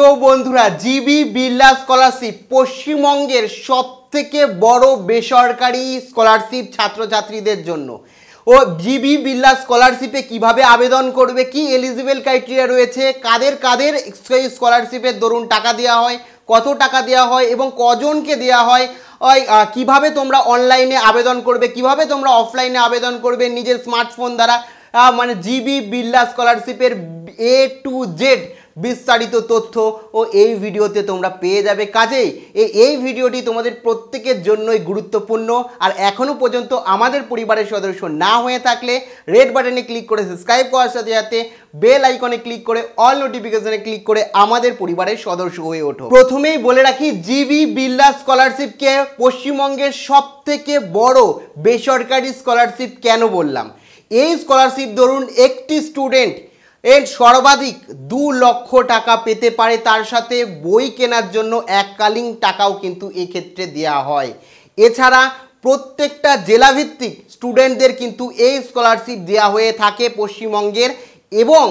প্রিয় বন্ধুরা GB Birla scholarship পশ্চিমবঙ্গের সবথেকে বড় বেসরকারি স্কলারশিপ ছাত্রছাত্রীদের জন্য ও জিবি বিল্লা স্কলারশিপে কিভাবে আবেদন করবে কি এলিজিবল ক্রাইটেরিয়া রয়েছে কাদের কাদের স্কলারশিপের দরুন টাকা দেওয়া হয় কত টাকা দেওয়া হয় এবং কজনকে দেওয়া হয় কিভাবে তোমরা অনলাইনে আবেদন করবে কিভাবে তোমরা অফলাইনে আবেদন করবে নিজের স্মার্টফোন দ্বারা মানে জিবি বিল্লা স্কলারশিপের এ টু জেড বিস্তারিত তথ্য ও এই ভিডিওতে তোমরা পেয়ে যাবে কাজেই এই ভিডিওটি তোমাদের প্রত্যেকের জন্যই গুরুত্বপূর্ণ আর এখনও পর্যন্ত আমাদের পরিবারের সদস্য না হয়ে থাকলে রেড বাটনে ক্লিক করে সাবস্ক্রাইব করার সাথে সাথে বেল আইকনে ক্লিক করে অল নোটিফিকেশনে ক্লিক করে আমাদের পরিবারের সদস্য হয়ে ওঠো প্রথমেই বলে রাখি জিবি বিল্লা স্কলারশিপকে পশ্চিমবঙ্গের সব থেকে বড় বেসরকারি স্কলারশিপ কেন বললাম এই স্কলারশিপ ধরুন একটি স্টুডেন্ট এর সর্বাধিক দু লক্ষ টাকা পেতে পারে তার সাথে বই কেনার জন্য এককালীন টাকাও কিন্তু এক্ষেত্রে দেওয়া হয় এছাড়া প্রত্যেকটা জেলাভিত্তিক স্টুডেন্টদের কিন্তু এই স্কলারশিপ দেওয়া হয়ে থাকে পশ্চিমবঙ্গের এবং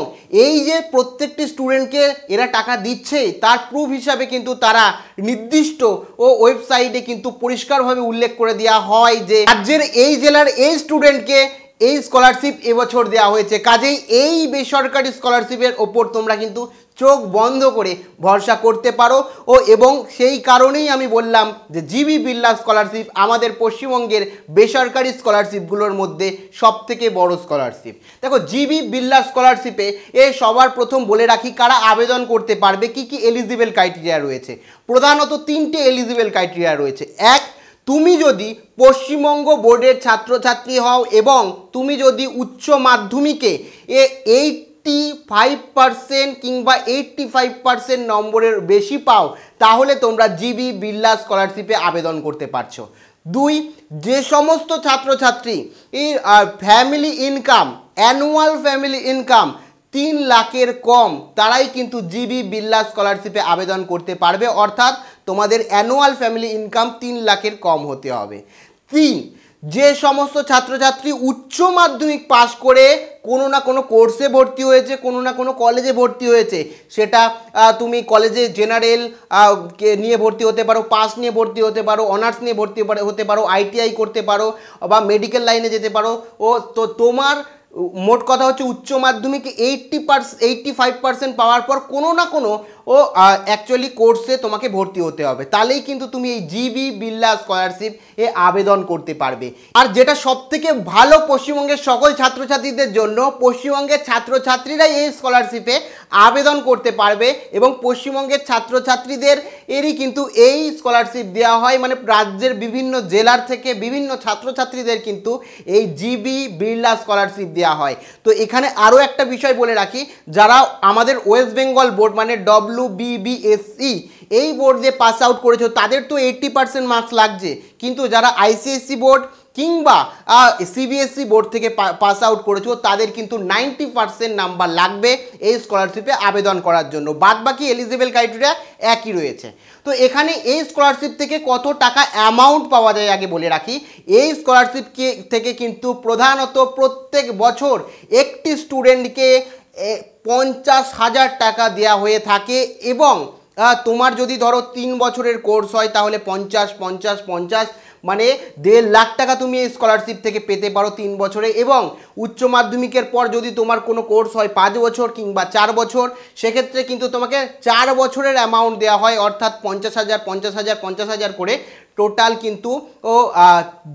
এই যে প্রত্যেকটি স্টুডেন্টকে এরা টাকা দিচ্ছে তার প্রুফ হিসাবে কিন্তু তারা নির্দিষ্ট ও ওয়েবসাইটে কিন্তু পরিষ্কারভাবে উল্লেখ করে দেওয়া হয় যে রাজ্যের এই জেলার এই স্টুডেন্টকে এই স্কলারশিপ এবছর দেওয়া হয়েছে কাজেই এই বেসরকারি স্কলারশিপের ওপর তোমরা কিন্তু চোখ বন্ধ করে ভরসা করতে পারো ও এবং সেই কারণেই আমি বললাম যে জিবি বিল্লা স্কলারশিপ আমাদের পশ্চিমবঙ্গের বেসরকারি স্কলারশিপগুলোর মধ্যে সব থেকে বড়ো স্কলারশিপ দেখো জিবি বিল্লা স্কলারশিপে এ সবার প্রথম বলে রাখি কারা আবেদন করতে পারবে কি কি এলিজিবেল ক্রাইটেরিয়া রয়েছে প্রধানত তিনটে এলিজিবেল ক্রাইটেরিয়া রয়েছে এক তুমি যদি পশ্চিমবঙ্গ বোর্ডের ছাত্রছাত্রী হও এবং তুমি যদি উচ্চ মাধ্যমিকে এ এইটটি ফাইভ পারসেন্ট কিংবা এইটটি ফাইভ পারসেন্ট নম্বরের বেশি পাও তাহলে তোমরা জিবি বিল্লা স্কলারশিপে আবেদন করতে পারছো দুই যে সমস্ত ছাত্রছাত্রী এই family income annual family income তিন লাখের কম তারাই কিন্তু জিবি বিল্লা স্কলারশিপে আবেদন করতে পারবে অর্থাৎ তোমাদের অ্যানুয়াল ফ্যামিলি ইনকাম তিন লাখের কম হতে হবে তিন যে সমস্ত ছাত্রছাত্রী উচ্চ মাধ্যমিক পাশ করে কোনো না কোনো কোর্সে ভর্তি হয়েছে কোনো না কোনো কলেজে ভর্তি হয়েছে সেটা তুমি কলেজে জেনারেল নিয়ে ভর্তি হতে পারো পাস নিয়ে ভর্তি হতে পারো অনার্স নিয়ে ভর্তি হতে পারো আইটিআই করতে পারো বা মেডিকেল লাইনে যেতে পারো ও তো তোমার মোট কথা হচ্ছে উচ্চ মাধ্যমিকে এইটটি পার্স এইটটি ফাইভ পার্সেন্ট পাওয়ার পর কোনো না কোনো ও অ্যাকচুয়ালি কোর্সে তোমাকে ভর্তি হতে হবে তাহলেই কিন্তু তুমি এই জিবি বিল্লা স্কলারশিপ এ আবেদন করতে পারবে আর যেটা সবথেকে ভালো পশ্চিমবঙ্গের সকল ছাত্রছাত্রীদের জন্য পশ্চিমবঙ্গের ছাত্রছাত্রীরাই এই স্কলারশিপে আবেদন করতে পারবে এবং পশ্চিমবঙ্গের ছাত্রছাত্রীদের এরই কিন্তু এই স্কলারশিপ দেওয়া হয় মানে রাজ্যের বিভিন্ন জেলার থেকে বিভিন্ন ছাত্রছাত্রীদের কিন্তু এই জিবি বিড়লা স্কলারশিপ দেওয়া হয় তো এখানে আরও একটা বিষয় বলে রাখি যারা আমাদের ওয়েস্ট বেঙ্গল বোর্ড মানে ডব্লু e এই বোর্ড দিয়ে পাস আউট করেছ তাদের তো এইট্টি পার্সেন্ট মার্কস লাগছে কিন্তু যারা আইসিএসসি বোর্ড কিংবা সিবিএসসি বোর্ড e থেকে পাস আউট করেছো তাদের কিন্তু নাইনটি পার্সেন্ট নাম্বার লাগবে এই স্কলারশিপে আবেদন করার জন্য বাদবাকি এলিজিবেল ক্রাইটেরিয়া একই রয়েছে তো এখানে এই স্কলারশিপ থেকে কত টাকা অ্যামাউন্ট পাওয়া যায় আগে বলে রাখি এই স্কলারশিপ থেকে কিন্তু প্রধানত প্রত্যেক বছর একটি স্টুডেন্টকে পঞ্চাশ হাজার টাকা দেয়া হয়ে থাকে এবং তোমার যদি ধরো তিন বছরের কোর্স হয় তাহলে পঞ্চাশ পঞ্চাশ পঞ্চাশ মানে দেড় লাখ টাকা তুমি এই স্কলারশিপ থেকে পেতে পারো তিন বছরে এবং উচ্চ মাধ্যমিকের পর যদি তোমার কোনো কোর্স হয় পাঁচ বছর কিংবা চার বছর সেক্ষেত্রে কিন্তু তোমাকে চার বছরের অ্যামাউন্ট দেওয়া হয় অর্থাৎ পঞ্চাশ হাজার পঞ্চাশ হাজার পঞ্চাশ হাজার করে টোটাল কিন্তু ও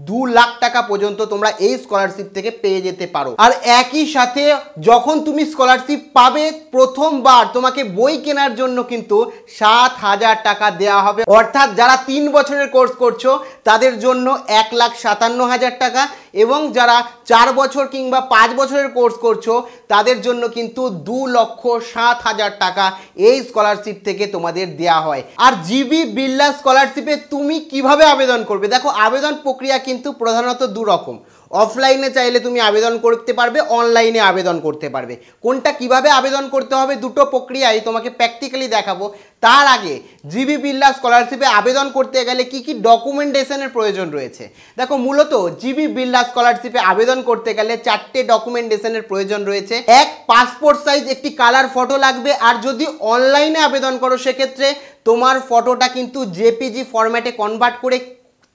দু লাখ টাকা পর্যন্ত তোমরা এই স্কলারশিপ থেকে পেয়ে যেতে পারো আর একই সাথে যখন তুমি স্কলারশিপ পাবে প্রথমবার তোমাকে বই কেনার জন্য কিন্তু সাত হাজার টাকা দেওয়া হবে অর্থাৎ যারা তিন বছরের কোর্স করছো তাদের জন্য এক লাখ সাতান্ন হাজার টাকা এবং যারা চার বছর কিংবা পাঁচ বছরের কোর্স করছো তাদের জন্য কিন্তু দু লক্ষ সাত হাজার টাকা এই স্কলারশিপ থেকে তোমাদের দেয়া হয় আর জিবি বিল্লা স্কলারশিপে তুমি কিভাবে কিভাবে আবেদন করবে দেখো আবেদন প্রক্রিয়া কিন্তু প্রধানত দু রকম অফলাইনে চাইলে তুমি আবেদন করতে পারবে অনলাইনে আবেদন করতে পারবে কোনটা কিভাবে আবেদন করতে হবে দুটো প্রক্রিয়াই তোমাকে প্র্যাকটিক্যালি দেখাবো তার আগে জিবি বিল্লা স্কলারশিপে আবেদন করতে গেলে কি কি ডকুমেন্টেশনের প্রয়োজন রয়েছে দেখো মূলত জিবি বিল্লা স্কলারশিপে আবেদন করতে গেলে চারটে ডকুমেন্টেশনের প্রয়োজন রয়েছে এক পাসপোর্ট সাইজ একটি কালার ফটো লাগবে আর যদি অনলাইনে আবেদন করো সেক্ষেত্রে তোমার ফটোটা কিন্তু জেপিজি ফরম্যাটে কনভার্ট করে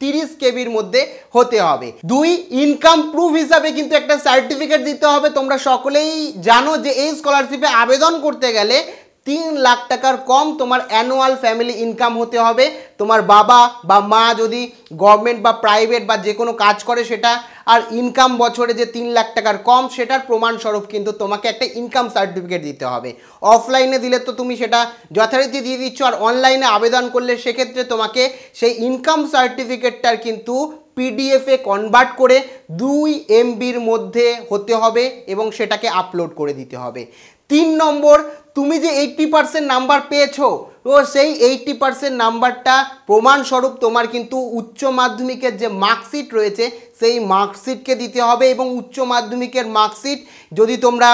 তিরিশ কেবির মধ্যে হতে হবে দুই ইনকাম প্রুফ হিসাবে কিন্তু একটা সার্টিফিকেট দিতে হবে তোমরা সকলেই জানো যে এই স্কলারশিপে আবেদন করতে গেলে তিন লাখ টাকার কম তোমার অ্যানুয়াল ফ্যামিলি ইনকাম হতে হবে তোমার বাবা বা মা যদি গভর্নমেন্ট বা প্রাইভেট বা যে কোনো কাজ করে সেটা আর ইনকাম বছরে যে তিন লাখ টাকার কম সেটার প্রমাণস্বরূপ কিন্তু তোমাকে একটা ইনকাম সার্টিফিকেট দিতে হবে অফলাইনে দিলে তো তুমি সেটা যথারীতি দিয়ে দিচ্ছ আর অনলাইনে আবেদন করলে সেক্ষেত্রে তোমাকে সেই ইনকাম সার্টিফিকেটটার কিন্তু পিডিএফে কনভার্ট করে দুই এমবির মধ্যে হতে হবে এবং সেটাকে আপলোড করে দিতে হবে তিন নম্বর তুমি যে এইটটি পার্সেন্ট নাম্বার পেয়েছো ও সেই এইটটি পার্সেন্ট নাম্বারটা প্রমাণস্বরূপ তোমার কিন্তু উচ্চ মাধ্যমিকের যে মার্কশিট রয়েছে সেই মার্কশিটকে দিতে হবে এবং উচ্চ মাধ্যমিকের মার্কশিট যদি তোমরা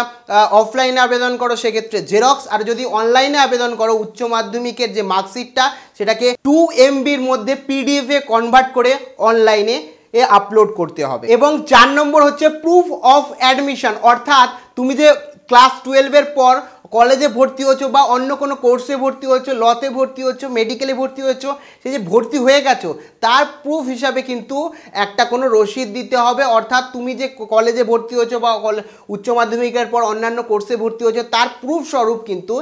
অফলাইনে আবেদন করো সেক্ষেত্রে জেরক্স আর যদি অনলাইনে আবেদন করো উচ্চ মাধ্যমিকের যে মার্কশিটটা সেটাকে টু এমবির মধ্যে পিডিএফে কনভার্ট করে অনলাইনে এ আপলোড করতে হবে এবং চার নম্বর হচ্ছে প্রুফ অফ অ্যাডমিশন অর্থাৎ তুমি যে ক্লাস টুয়েলভের পর কলেজে ভর্তি হচ্ছো বা অন্য কোনো কোর্সে ভর্তি হচ্ছো লতে ভর্তি হচ্ছো মেডিকেলে ভর্তি হচ্ছো সে যে ভর্তি হয়ে গেছো তার প্রুফ হিসাবে কিন্তু একটা কোনো রসিদ দিতে হবে অর্থাৎ তুমি যে কলেজে ভর্তি হচ্ছো বা উচ্চ মাধ্যমিকের পর অন্যান্য কোর্সে ভর্তি হচ্ছো তার প্রুফ স্বরূপ কিন্তু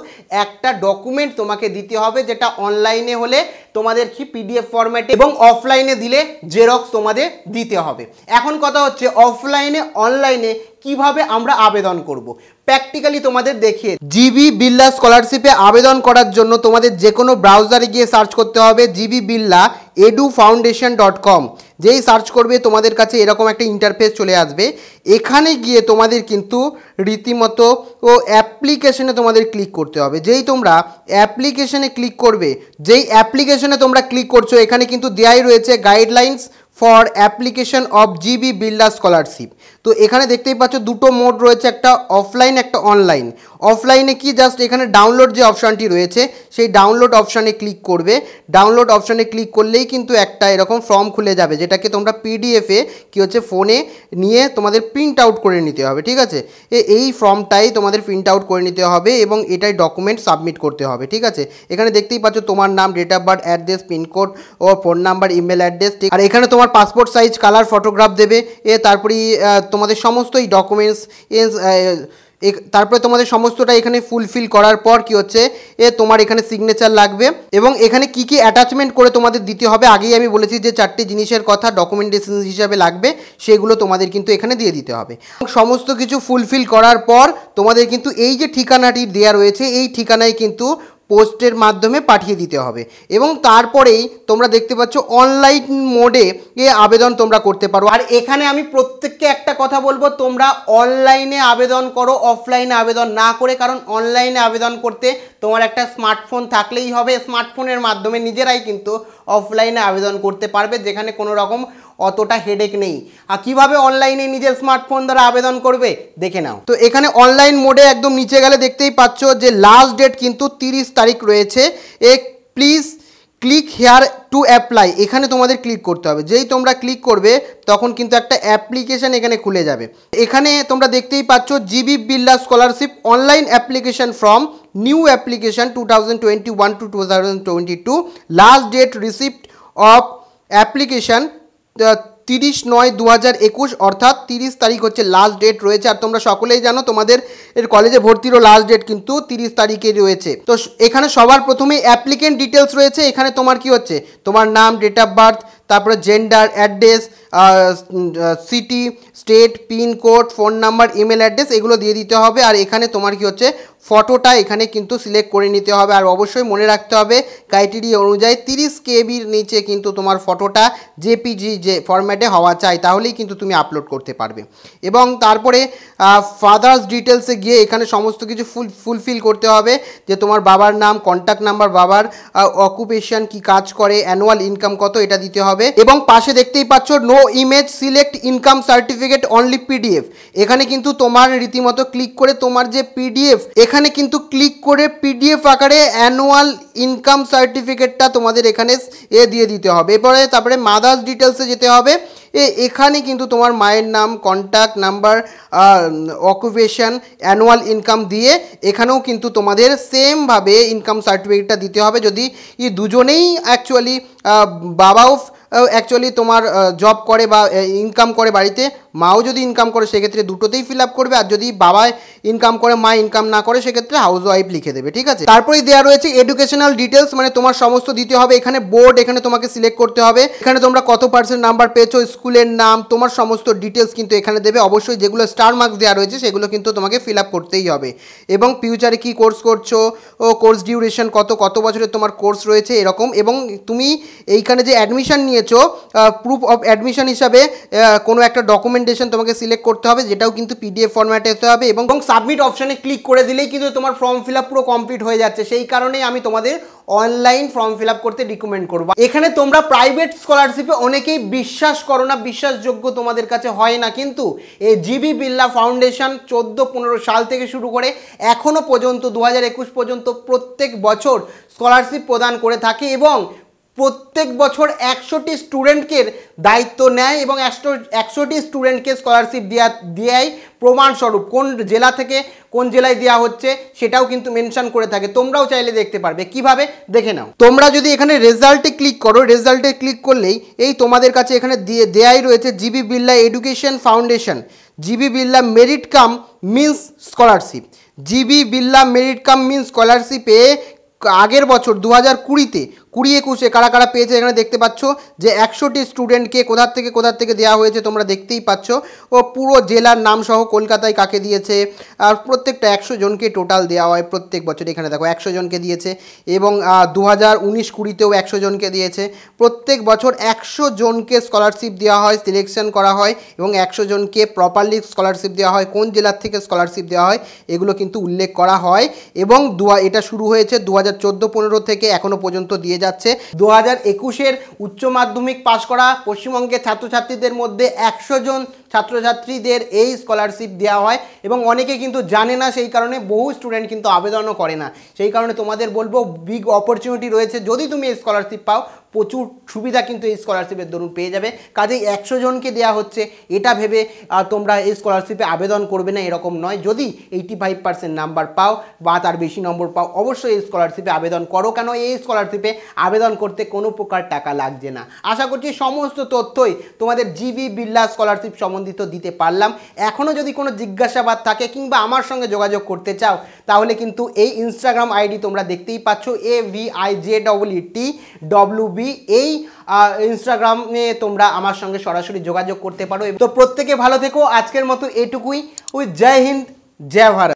একটা ডকুমেন্ট তোমাকে দিতে হবে যেটা অনলাইনে হলে তোমাদের কি পিডিএফ ফরম্যাটে এবং অফলাইনে দিলে জেরক্স তোমাদের দিতে হবে এখন কথা হচ্ছে অফলাইনে অনলাইনে কিভাবে আমরা আবেদন করব। প্র্যাকটিক্যালি তোমাদের দেখিয়ে জিবি বিল্লা স্কলারশিপে আবেদন করার জন্য তোমাদের যে কোনো ব্রাউজারে গিয়ে সার্চ করতে হবে জিবি বিল্লা এডু ফাউন্ডেশন ডট কম যেই সার্চ করবে তোমাদের কাছে এরকম একটা ইন্টারফেস চলে আসবে এখানে গিয়ে তোমাদের কিন্তু রীতিমতো ও অ্যাপ্লিকেশনে তোমাদের ক্লিক করতে হবে যেই তোমরা অ্যাপ্লিকেশনে ক্লিক করবে যেই অ্যাপ্লিকেশনে তোমরা ক্লিক করছো এখানে কিন্তু দেয়াই রয়েছে guidelines for application of GB Birla scholarship তো এখানে দেখতেই পাচ্ছ দুটো মোড রয়েছে একটা অফলাইন একটা অনলাইন অফলাইনে কি জাস্ট এখানে ডাউনলোড যে অপশানটি রয়েছে সেই ডাউনলোড অপশানে ক্লিক করবে ডাউনলোড অপশানে ক্লিক করলেই কিন্তু একটা এরকম ফর্ম খুলে যাবে যেটাকে তোমরা পিডিএফে কি হচ্ছে ফোনে নিয়ে তোমাদের প্রিন্ট আউট করে নিতে হবে ঠিক আছে এই ফর্মটাই তোমাদের প্রিন্ট আউট করে নিতে হবে এবং এটাই ডকুমেন্ট সাবমিট করতে হবে ঠিক আছে এখানে দেখতেই পাচ্ছ তোমার নাম date of birth address pincode ও ফোন নাম্বার ইমেল অ্যাড্রেস আর এখানে তোমার পাসপোর্ট সাইজ কালার ফটোগ্রাফ দেবে এ তারপরেই তোমাদের সমস্তই ডকুমেন্টস তারপরে তোমাদের সমস্তটা এখানে ফুলফিল করার পর কি হচ্ছে এ তোমার এখানে সিগনেচার লাগবে এবং এখানে কি কি অ্যাটাচমেন্ট করে তোমাদের দিতে হবে আগেই আমি বলেছি যে চারটি জিনিসের কথা ডকুমেন্টেশন হিসাবে লাগবে সেগুলো তোমাদের কিন্তু এখানে দিয়ে দিতে হবে সমস্ত কিছু ফুলফিল করার পর তোমাদের কিন্তু এই যে ঠিকানাটি দেওয়া রয়েছে এই ঠিকানায় কিন্তু পোস্টের মাধ্যমে পাঠিয়ে দিতে হবে এবং তারপরেই তোমরা দেখতে পাচ্ছ অনলাইন মোডে এ আবেদন তোমরা করতে পারো আর এখানে আমি প্রত্যেককে একটা কথা বলবো তোমরা অনলাইনে আবেদন করো অফলাইনে আবেদন না করে কারণ অনলাইনে আবেদন করতে তোমার একটা স্মার্টফোন থাকলেই হবে স্মার্টফোনের মাধ্যমে নিজেরাই কিন্তু অফলাইনে আবেদন করতে পারবে যেখানে কোনো রকম অতটা হেডেক নেই আর কীভাবে অনলাইনে নিজের স্মার্টফোন দ্বারা আবেদন করবে দেখে নাও তো এখানে অনলাইন মোডে একদম নিচে গেলে দেখতেই পাচ্ছ যে লাস্ট ডেট কিন্তু তিরিশ তারিখ রয়েছে এ please click here to apply এখানে তোমাদের ক্লিক করতে হবে যেই তোমরা ক্লিক করবে তখন কিন্তু একটা অ্যাপ্লিকেশান এখানে খুলে যাবে এখানে তোমরা দেখতেই পাচ্ছ GB Birla scholarship online application from new application two thousand twenty one to two thousand twenty two last date receipt of application তিরিশ নয় দু হাজার একুশ অর্থাৎ তিরিশ তারিখ হচ্ছে লাস্ট ডেট রয়েছে আর তোমরা সকলেই জানো তোমাদের এর কলেজে ভর্তিরও লাস্ট ডেট কিন্তু তিরিশ তারিখে রয়েছে তো এখানে সবার প্রথমে অ্যাপ্লিকেন্ট ডিটেলস রয়েছে এখানে তোমার কি হচ্ছে তোমার নাম ডেট অফ বার্থ তারপরে gender address city state pin code phone number email address এগুলো দিয়ে দিতে হবে আর এখানে তোমার কি হচ্ছে ফটোটা এখানে কিন্তু সিলেক্ট করে নিতে হবে আর অবশ্যই মনে রাখতে হবে ক্রাইটেরিয়া অনুযায়ী তিরিশ কেবির নিচে কিন্তু তোমার ফটোটা জেপিজি যে ফরম্যাটে হওয়া চাই তাহলেই কিন্তু তুমি আপলোড করতে পারবে এবং তারপরে ফাদার্স ডিটেলসে গিয়ে এখানে সমস্ত কিছু ফুল ফুলফিল করতে হবে যে তোমার বাবার নাম কন্ট্যাক্ট নাম্বার বাবার অকুপেশন কি কাজ করে অ্যানুয়াল ইনকাম কত এটা দিতে হবে হবে এবং পাশে দেখতেই পাচ্ছ no image select income certificate only PDF এখানে কিন্তু তোমার রীতিমতো ক্লিক করে তোমার যে পিডিএফ এখানে কিন্তু ক্লিক করে পিডিএফ আকারে অ্যানুয়াল ইনকাম সার্টিফিকেটটা তোমাদের এখানে এ দিয়ে দিতে হবে এরপরে তারপরে মাদার্স ডিটেলসে যেতে হবে এ এখানে কিন্তু তোমার মায়ের নাম contact number occupation annual income দিয়ে এখানেও কিন্তু তোমাদের সেমভাবে ইনকাম সার্টিফিকেটটা দিতে হবে যদি ই দুজনেই অ্যাকচুয়ালি বাবাও অ্যাকচুয়ালি তোমার জব করে বা ইনকাম করে বাড়িতে মাও যদি ইনকাম করে সেক্ষেত্রে দুটোতেই ফিল আপ করবে আর যদি বাবা ইনকাম করে মা ইনকাম না করে সেক্ষেত্রে হাউস ওয়াইফ লিখে দেবে ঠিক আছে তারপরেই দেওয়া রয়েছে এডুকেশনাল ডিটেলস মানে তোমার সমস্ত দিতে হবে এখানে বোর্ড এখানে তোমাকে সিলেক্ট করতে হবে এখানে তোমরা কত পার্সেন্ট নাম্বার পেয়েছো স্কুলের নাম তোমার সমস্ত ডিটেলস কিন্তু এখানে দেবে অবশ্যই যেগুলো স্টার মার্কস দেওয়া রয়েছে সেগুলো কিন্তু তোমাকে ফিল আপ করতেই হবে এবং ফিউচারে কি কোর্স করছো ও কোর্স ডিউরেশন কত কত বছরের তোমার কোর্স রয়েছে এরকম এবং তুমি এইখানে যে অ্যাডমিশান নিয়েছো প্রুফ অফ অ্যাডমিশন হিসাবে কোনো একটা ডকুমেন্ট প্রেজেন্টেশন তোমাকে সিলেক্ট করতে হবে যেটাও কিন্তু পিডিএফ ফরম্যাটে হতে হবে এবং সাবমিট অপশানে ক্লিক করে দিলেই কিন্তু তোমার ফর্ম ফিল পুরো কমপ্লিট হয়ে যাচ্ছে সেই কারণেই আমি তোমাদের অনলাইন ফর্ম ফিল করতে রিকমেন্ড করবো এখানে তোমরা প্রাইভেট স্কলারশিপে অনেকেই বিশ্বাস করো না বিশ্বাসযোগ্য তোমাদের কাছে হয় না কিন্তু এই জিবি বিল্লা ফাউন্ডেশন চোদ্দো পনেরো সাল থেকে শুরু করে এখনও পর্যন্ত দু পর্যন্ত প্রত্যেক বছর স্কলারশিপ প্রদান করে থাকে এবং প্রত্যেক বছর একশোটি স্টুডেন্টকে দায়িত্ব নেয় এবং একশো একশোটি স্টুডেন্টকে স্কলারশিপ দেওয়া দেয় প্রমাণস্বরূপ কোন জেলা থেকে কোন জেলায় দেওয়া হচ্ছে সেটাও কিন্তু মেনশন করে থাকে তোমরাও চাইলে দেখতে পারবে কিভাবে দেখে নাও তোমরা যদি এখানে রেজাল্টে ক্লিক করো রেজাল্টে ক্লিক করলেই এই তোমাদের কাছে এখানে দিয়ে দেয়াই রয়েছে GB Birla education foundation GB Birla merit cum means scholarship GB Birla merit cum means স্কলারশিপে আগের বছর দু হাজার কুড়িতে কুড়ি একুশে কারা কারা পেয়েছে এখানে দেখতে পাচ্ছ যে একশোটি স্টুডেন্টকে কোথার থেকে কোথার থেকে দেওয়া হয়েছে তোমরা দেখতেই পাচ্ছ ও পুরো জেলার নাম সহ কলকাতায় কাকে দিয়েছে আর প্রত্যেকটা একশো জনকে টোটাল দেওয়া হয় প্রত্যেক বছর এখানে দেখো একশো জনকে দিয়েছে এবং দু হাজার উনিশ কুড়িতেও একশো জনকে দিয়েছে প্রত্যেক বছর একশো জনকে স্কলারশিপ দেওয়া হয় সিলেকশন করা হয় এবং একশো জনকে প্রপারলি স্কলারশিপ দেওয়া হয় কোন জেলার থেকে স্কলারশিপ দেওয়া হয় এগুলো কিন্তু উল্লেখ করা হয় এবং দু এটা শুরু হয়েছে দু হাজার চোদ্দো পনেরো থেকে এখনও পর্যন্ত দিয়ে যাচ্ছে দু হাজার একুশের উচ্চ মাধ্যমিক পাশ করা পশ্চিমবঙ্গের ছাত্রছাত্রীদের মধ্যে একশো জন ছাত্রছাত্রীদের এই স্কলারশিপ দেওয়া হয় এবং অনেকে কিন্তু জানে না সেই কারণে বহু স্টুডেন্ট কিন্তু আবেদনও করে না সেই কারণে তোমাদের বলবো বিগ অপরচুনিটি রয়েছে যদি তুমি এই স্কলারশিপ পাও প্রচুর সুবিধা কিন্তু এই স্কলারশিপের দরুন পেয়ে যাবে কাজেই একশো জনকে দেওয়া হচ্ছে এটা ভেবে তোমরা এই স্কলারশিপে আবেদন করবে না এরকম নয় যদি এইটি ফাইভ পার্সেন্ট নাম্বার পাও বা তার বেশি নম্বর পাও অবশ্যই এই স্কলারশিপে আবেদন করো কেন এই স্কলারশিপে আবেদন করতে কোনো প্রকার টাকা লাগছে না আশা করছি সমস্ত তথ্যই তোমাদের জিবি বিল্লা স্কলারশিপ সম্বন্ধে সম্বন্ধিত দিতে পারলাম এখনও যদি কোনো জিজ্ঞাসাবাদ থাকে কিংবা আমার সঙ্গে যোগাযোগ করতে চাও তাহলে কিন্তু এই ইনস্টাগ্রাম আইডি তোমরা দেখতেই পাচ্ছ A V I J W T W B এই ইনস্টাগ্রামে তোমরা আমার সঙ্গে সরাসরি যোগাযোগ করতে পারো তো প্রত্যেকে ভালো থেকো আজকের মতো এটুকুই ওই জয় হিন্দ জয় ভারত